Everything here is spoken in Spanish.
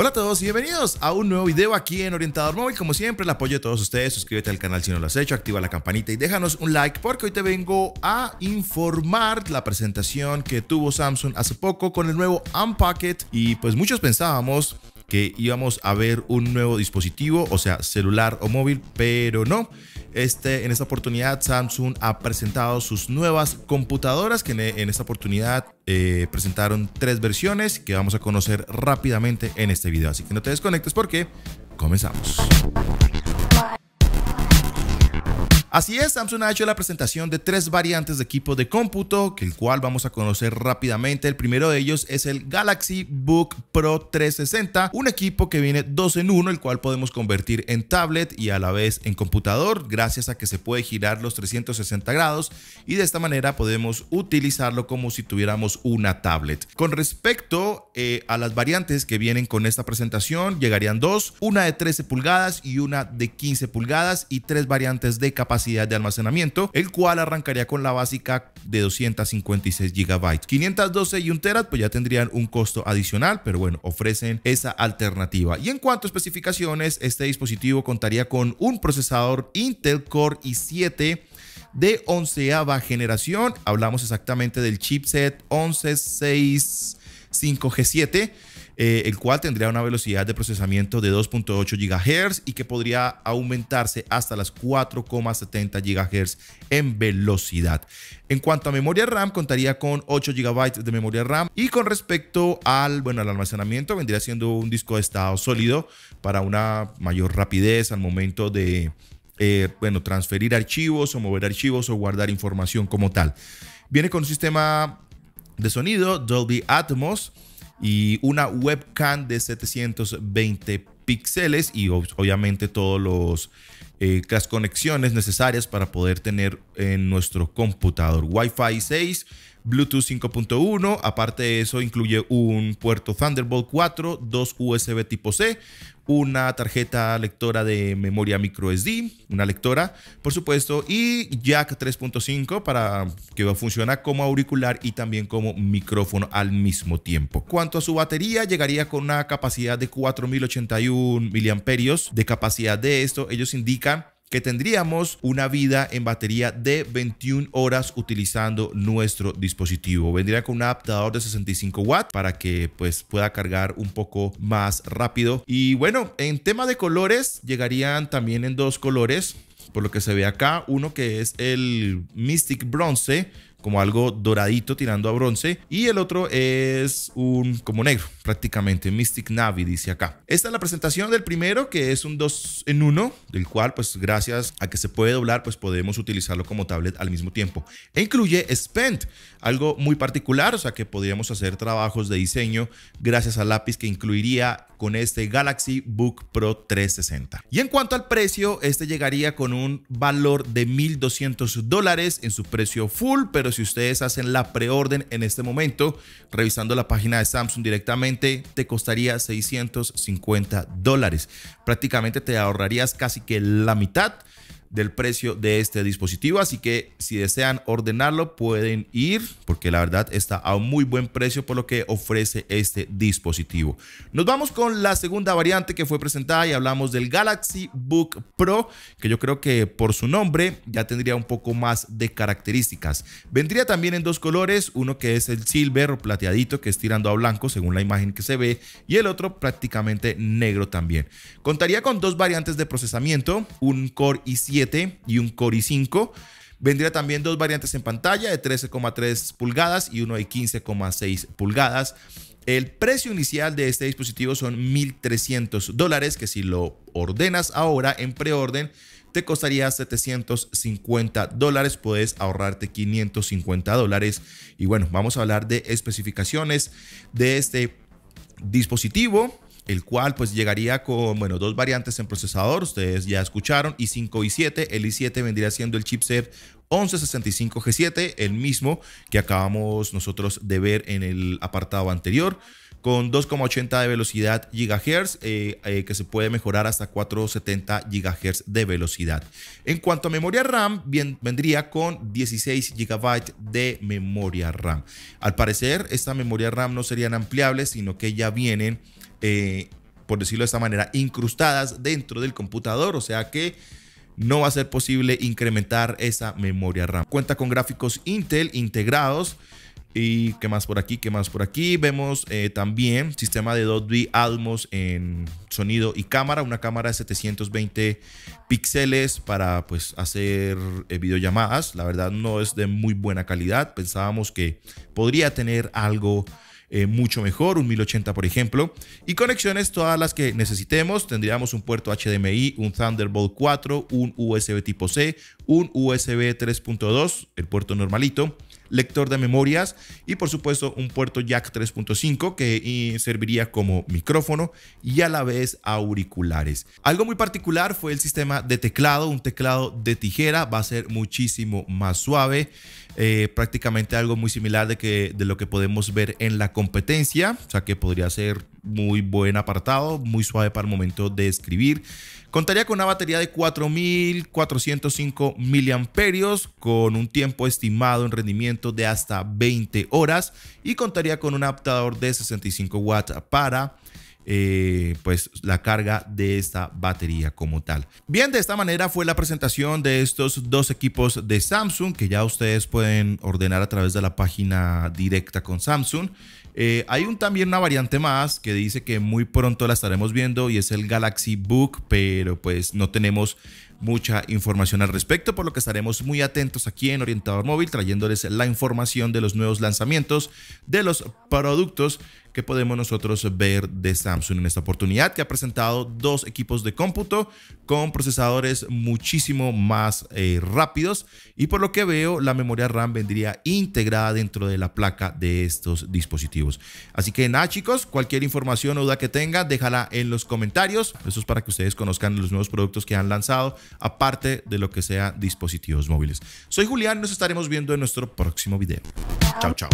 Hola a todos y bienvenidos a un nuevo video aquí en Orientador Móvil. Como siempre, el apoyo de todos ustedes. Suscríbete al canal si no lo has hecho, activa la campanita y déjanos un like porque hoy te vengo a informar la presentación que tuvo Samsung hace poco con el nuevo Unpacket. y pues muchos pensábamos que íbamos a ver un nuevo dispositivo, o sea, celular o móvil, pero no. Este, en esta oportunidad Samsung ha presentado sus nuevas computadoras que en, esta oportunidad eh, presentaron tres versiones que vamos a conocer rápidamente en este video. Así que no te desconectes porque comenzamos. Así es, Samsung ha hecho la presentación de tres variantes de equipo de cómputo, que el cual vamos a conocer rápidamente. El primero de ellos es el Galaxy Book Pro 360, un equipo que viene Dos en uno, el cual podemos convertir en tablet y a la vez en computador, gracias a que se puede girar los 360 grados y de esta manera podemos utilizarlo como si tuviéramos una tablet. Con respecto eh, a las variantes que vienen con esta presentación, llegarían dos, una de 13 pulgadas y una de 15 pulgadas y tres variantes de capacidad de almacenamiento, el cual arrancaría con la básica de 256 GB. 512 y un TB pues ya tendrían un costo adicional, pero bueno, ofrecen esa alternativa. Y en cuanto a especificaciones, este dispositivo contaría con un procesador Intel Core i7 de onceava generación. Hablamos exactamente del chipset 1165 g 7 eh, el cual tendría una velocidad de procesamiento de 2.8 GHz y que podría aumentarse hasta las 4,70 GHz en velocidad. En cuanto a memoria RAM, contaría con 8 GB de memoria RAM y con respecto al, bueno, al almacenamiento, vendría siendo un disco de estado sólido para una mayor rapidez al momento de, eh, bueno, transferir archivos o mover archivos o guardar información como tal. Viene con un sistema de sonido Dolby Atmos, y una webcam de 720 píxeles y obviamente todos los eh, las conexiones necesarias para poder tener en nuestro computador Wi-Fi 6, Bluetooth 5.1, aparte de eso incluye un puerto Thunderbolt 4, dos USB tipo C, una tarjeta lectora de memoria micro SD, una lectora, por supuesto, y jack 3.5 para que funcione como auricular y también como micrófono al mismo tiempo. Cuanto a su batería, llegaría con una capacidad de 4081 miliamperios de capacidad de esto. Ellos indican que tendríamos una vida en batería de 21 horas utilizando nuestro dispositivo. Vendría con un adaptador de 65 watts para que pues pueda cargar un poco más rápido. Y bueno, en tema de colores, llegarían también en dos colores, por lo que se ve acá, uno que es el Mystic Bronze, como algo doradito tirando a bronce y el otro es un como negro prácticamente Mystic Navi dice acá esta es la presentación del primero que es un 2 en 1 del cual pues gracias a que se puede doblar pues podemos utilizarlo como tablet al mismo tiempo e incluye Spend algo muy particular o sea que podríamos hacer trabajos de diseño gracias al lápiz que incluiría con este Galaxy Book Pro 360 y en cuanto al precio este llegaría con un valor de 1200 dólares en su precio full pero si ustedes hacen la preorden en este momento, revisando la página de Samsung directamente, te costaría 650 dólares. Prácticamente te ahorrarías casi que la mitad del precio de este dispositivo. Así que si desean ordenarlo, pueden ir porque la verdad está a un muy buen precio por lo que ofrece este dispositivo. Nos vamos con la segunda variante que fue presentada y hablamos del Galaxy Book Pro, que yo creo que por su nombre ya tendría un poco más de características. Vendría también en dos colores, uno que es el silver o plateadito que es tirando a blanco según la imagen que se ve y el otro prácticamente negro también. Contaría con dos variantes de procesamiento, un Core i7 y un Core i5. Vendría también dos variantes en pantalla de 13,3 pulgadas y uno de 15,6 pulgadas. El precio inicial de este dispositivo son 1.300 dólares, que si lo ordenas ahora en preorden, te costaría 750 dólares, puedes ahorrarte 550 dólares. Y bueno, vamos a hablar de especificaciones de este dispositivo el cual pues llegaría con, bueno, dos variantes en procesador, ustedes ya escucharon, i5 y 7, el i7 vendría siendo el chipset 1165G7, el mismo que acabamos nosotros de ver en el apartado anterior con 2,80 de velocidad gigahertz eh, eh, que se puede mejorar hasta 470 gigahertz de velocidad. En cuanto a memoria RAM, vendría con 16 GB de memoria RAM. Al parecer, esta memoria RAM no serían ampliables, sino que ya vienen eh, por decirlo de esta manera, incrustadas dentro del computador, o sea que no va a ser posible incrementar esa memoria RAM. Cuenta con gráficos Intel integrados. Y qué más por aquí, qué más por aquí. Vemos eh, también sistema de Dolby Atmos en sonido y cámara. Una cámara de 720 píxeles para pues hacer eh, videollamadas. La verdad no es de muy buena calidad. Pensábamos que podría tener algo eh, mucho mejor, un 1080 por ejemplo. Y conexiones todas las que necesitemos. Tendríamos un puerto HDMI, un Thunderbolt 4, un USB tipo C, un USB 3.2, el puerto normalito lector de memorias y por supuesto un puerto jack 3.5 que serviría como micrófono y a la vez auriculares. Algo muy particular fue el sistema de teclado, un teclado de tijera, va a ser muchísimo más suave, eh, prácticamente algo muy similar de, que, de lo que podemos ver en la competencia, o sea que podría ser muy buen apartado, muy suave para el momento de escribir. Contaría con una batería de 4.405 miliamperios con un tiempo estimado en rendimiento de hasta 20 horas y contaría con un adaptador de 65 watts para eh, pues la carga de esta batería como tal. Bien, de esta manera fue la presentación de estos dos equipos de Samsung que ya ustedes pueden ordenar a través de la página directa con Samsung. Eh, hay un, también una variante más que dice que muy pronto la estaremos viendo y es el Galaxy Book, pero pues no tenemos mucha información al respecto, por lo que estaremos muy atentos aquí en Orientador Móvil, trayéndoles la información de los nuevos lanzamientos de los productos que podemos nosotros ver de Samsung en esta oportunidad, que ha presentado dos equipos de cómputo con procesadores muchísimo más eh, rápidos y por lo que veo la memoria RAM vendría integrada dentro de la placa de estos dispositivos. Así que nada chicos, cualquier información o duda que tenga, déjala en los comentarios. Eso es para que ustedes conozcan los nuevos productos que han lanzado aparte de lo que sea dispositivos móviles. Soy Julián, nos estaremos viendo en nuestro próximo video. Chao, chao.